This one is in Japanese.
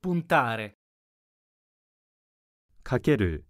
puntare かける